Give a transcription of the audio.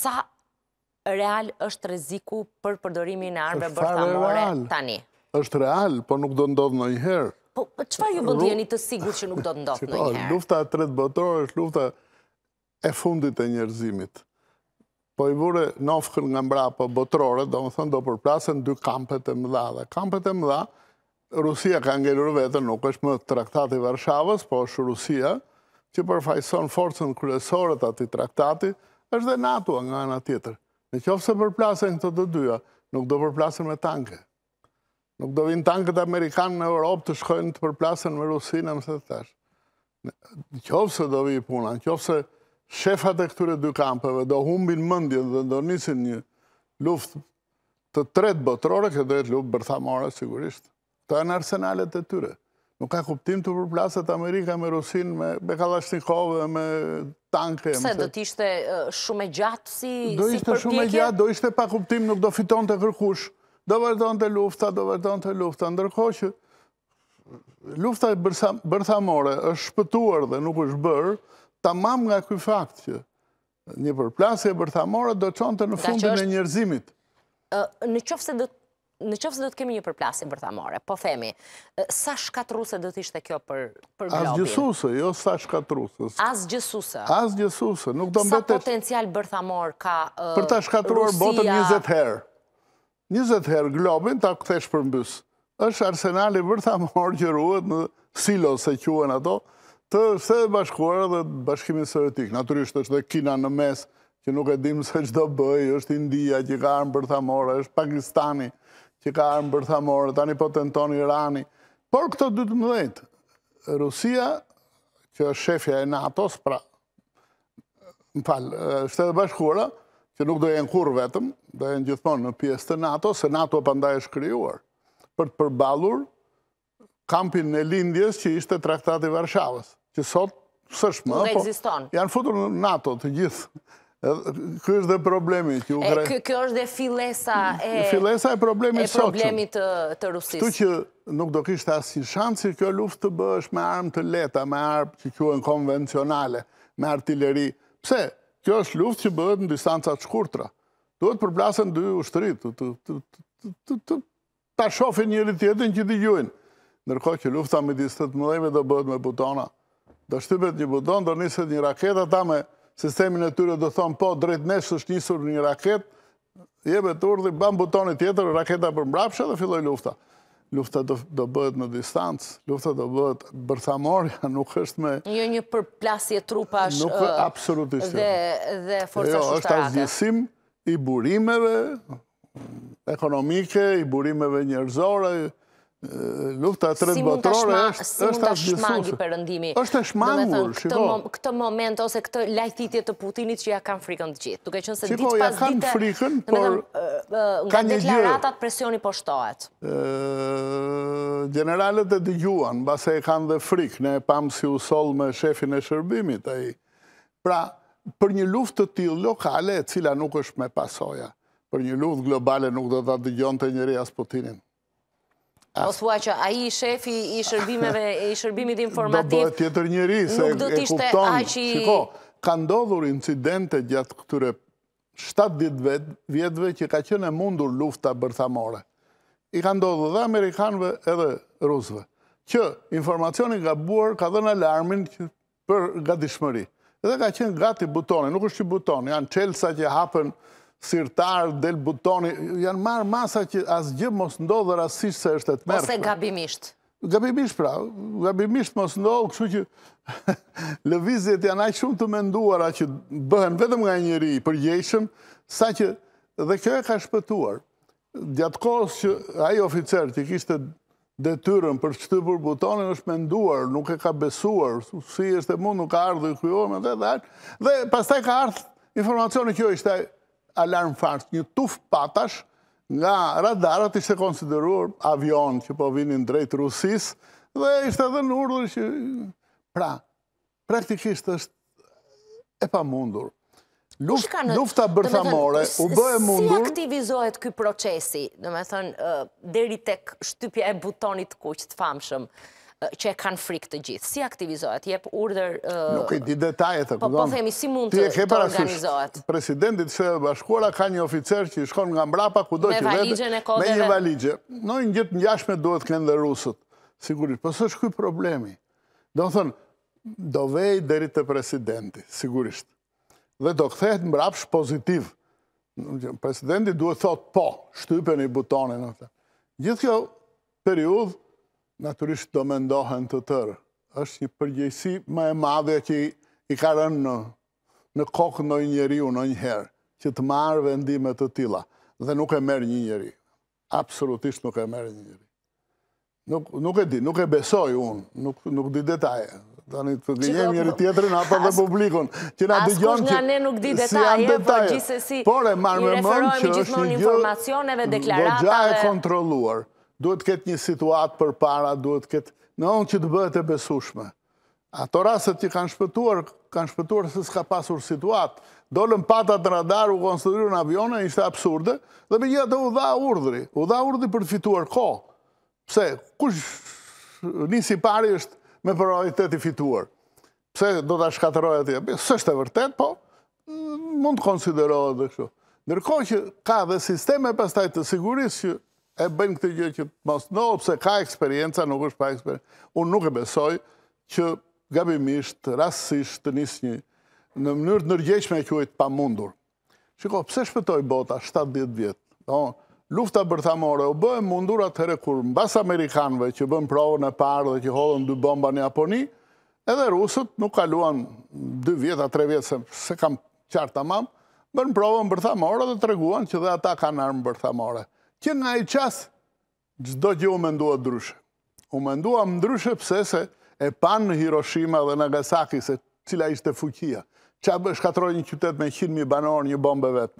sa real është reziku për përdorimin e armëve bërthamore tani? është real, po nuk do ndodhë në njëherë. Po, qëfar po, ju bëndjeni të sigur që nuk do të ndodhë në njëherë? Lufta e tretë botërore është lufta e fundit e njerëzimit. Po i vure nofkën nga mbra për botërore, do më thënë do përplasën dy kampet e mëdha. Dhe kampet e mëdha, Rusia ka ngellur vetë, nuk është më traktati Varshavës, po është Rusia, që përfajson forcën kryesore të ati traktati, është dhe NATO nga nga tjetër. Në qofë se përplasen këto të dyja, nuk do përplasen me tanke. Nuk do vinë tankët Amerikanë në Europë të shkojnë të përplasen me Rusinë, më se të tash. Në qofë se do vinë puna, në qofë se shefat e këture dy kampeve do humbin mëndjen dhe do nisin një luft të tret botërore, këtë do jetë luft bërthamore, sigurisht. Të e në arsenalet e tyre. Nuk ka kuptim të përplasat Amerika me Rusin, me Bekalashnikove, me tanke. Pse do t'ishte shumë e gjatë si përpjekje? Do ishte shumë e gjatë, do ishte pa kuptim, nuk do fiton të kërkush. Do vërdojnë të lufta, do vërdojnë të lufta. Ndërko që lufta e bërthamore është shpëtuar dhe nuk është bërë, ta mam nga këj fakt që një përplasje e bërthamore do qonë të në fundin e njerëzimit. Në qofë se do të në qëfës do të kemi një përplasin për po themi, sa shkatruse do të ishte kjo për globin? As gjësuse, jo sa shkatruse. As gjësuse? As gjësuse, nuk do Sa potencial për ka Rusia? Për ta shkatruar botën 20 herë. 20 herë globin ta këthesh për mbys. Êshtë arsenali për që ruhet në silo se quen ato, të se bashkuarë dhe bashkimin sërëtik. Naturisht është dhe Kina në mes, që nuk e dim se që do bëj, është India që ka armë për është Pakistani që ka armë bërthamore, tani po të nëtonë Irani. Por këto 12, Rusia, që është shefja e NATO-s, pra, më falë, shtetë bashkura, që nuk do e në kur vetëm, do e në gjithmonë në pjesë të NATO, se NATO pandaj është kryuar, për të përbalur kampin në lindjes që ishte traktati Varshavës, që sot sëshmë, po janë futur në NATO të gjithë, Kjo është dhe problemi të Ukrajnë. Kjo është dhe filesa e... Filesa e problemi të Rusisë. Këtu që nuk do kishtë asë një shansi, kjo luft të bësh me armë të leta, me armë që kjo konvencionale, me artilleri. Pse? Kjo është luft që bëhet në distancat shkurtra. Duhet përblasën dy ushtërit, të të shofin njëri tjetin që t'i gjuin. Nërko që lufta me distët mëdhejme do bëhet me butona. Do shtypet një buton, do nisët një raketa ta me sistemin e tyre do thonë po, drejt nesë është njësur një raket, jebe të urdi, ban butoni tjetër, raketa për mbrapshë dhe filloj lufta. Lufta do bëhet në distancë, lufta do bëhet bërthamorja, nuk është me... Një jo, një përplasje trupash nuk, dhe, jo. dhe jo, forca shushtarate. Jo, është asgjësim i burimeve ekonomike, i burimeve njërzore, lufta e tretë botërore është ashtë është e shmangur këtë moment ose këtë lajthitje të Putinit që ja kanë frikën të gjithë duke që nëse ditë pas ditë nga deklaratat presioni po shtohet generalet e dëgjuan base e kanë dhe frikë ne pamë si usol me shefin e shërbimit pra për një luft të tjil lokale e cila nuk është me pasoja për një luft globale nuk do të dëgjon të njëri as Putinit Ah. Po thua që a i shefi i shërbimeve, i shërbimit informativ... Do bëhet tjetër njëri, se e kuptonë. Shiko, ka ndodhur incidente gjatë këture 7-10 vjetëve që ka qene mundur lufta bërthamore. I ka ndodhur dhe Amerikanëve edhe Rusëve. Që informacioni ka buar, ka dhe në alarmin për gadishmëri. Edhe ka qenë gati butoni, nuk është që butoni, janë qelsa që hapën sirtar, del butoni, janë marë masa që asë gjë mos ndodhër asishtë se është e të mërë. Ose gabimisht. Gabimisht pra, gabimisht mos ndodhë, këshu që lëvizjet janë ajë shumë të menduara që bëhen vetëm nga njëri i përgjeshëm, sa që dhe kjo e ka shpëtuar. Djatë kohës që ajë oficer që kishtë detyrën për që të për butonin është menduar, nuk e ka besuar, si është e mund nuk ka ardhë i kujohme dhe dhe dhe ka dhe informacioni dhe jo ishte alarm fart, një tuf patash nga radarat ishte konsideruar avion që po vinin drejtë Rusis dhe ishte dhe në urdhë që pra, praktikisht është e pa mundur. Lufta bërthamore u bëhe mundur... Si aktivizohet këj procesi, dhe me thënë, deri tek shtypja e butonit kuqë të famshëm, që e kanë frikë të gjithë. Si aktivizohet, jep urder... Nuk e di detajet të Po po themi, si mund të organizohet. Presidentit së bashkuara ka një oficer që i shkon nga mbrapa, ku do që vede, me një valigje. No, një gjithë duhet kënë dhe rusët, sigurisht. Po së shkuj problemi. Do thënë, do vej deri të presidenti, sigurisht. Dhe do këthejt mbrapsh pozitiv. Presidenti duhet thotë po, shtypen i butonin. Gjithë kjo periudhë, naturisht do me ndohen të tërë. është një përgjëjsi ma e madhe që i ka rënë në, në kokë në njëri u në njëherë, që të marë vendimet të tila, dhe nuk e merë një njëri. Absolutisht nuk e merë një njëri. Nuk, nuk e di, nuk e besoj unë, nuk, nuk di detaje. Tani të gënjem njëri tjetërin, apo dhe publikun. Që na dëgjon që... ne nuk di detaje, si detaje, por Por e marë me mënë që është një gjithmonë informacioneve, deklaratave... Vërgja e kontroluar duhet këtë një situatë për para, duhet këtë në onë që të bëhet e besushme. Ato rraset që kanë shpëtuar, kanë shpëtuar se s'ka pasur situatë. Dolën patat në radar, u konstruirë në avione, ishte absurde, dhe me gjithë dhe u dha urdhri, u dha urdhri për të fituar ko. Pse, kush nisi pari është me prioriteti fituar? Pse do të shkateroj e tje? Së është e vërtet, po, mm, mund të konsiderohet dhe kështu. Nërko që ka dhe sisteme pastaj të sigurisë që e bëjnë këtë gjë që mos në opse ka eksperienca, nuk është pa eksperienca. Unë nuk e besoj që gabimisht, rasisht të njësë një, në mënyrë të nërgjeqme e kjojtë pa mundur. Shiko, pëse shpëtoj bota 70 vjetë? lufta bërthamore, u bëhe mundur atëre kur në basë Amerikanëve që bëhen provën e parë dhe që hodhen dy bomba një Aponi, edhe rusët nuk kaluan 2 vjeta, 3 vjetë, se, se kam qartë të mamë, bëhen provën bërthamore dhe të reguan që dhe ata kanë armë bërthamore. Që nga i qasë, gjdo gjë u mendua ndryshe. U mendua ndryshe pëse se e panë në Hiroshima dhe Nagasaki se cila ishte fukia. Qa shkatroj një qytet me 100.000 banor një bombe vetme.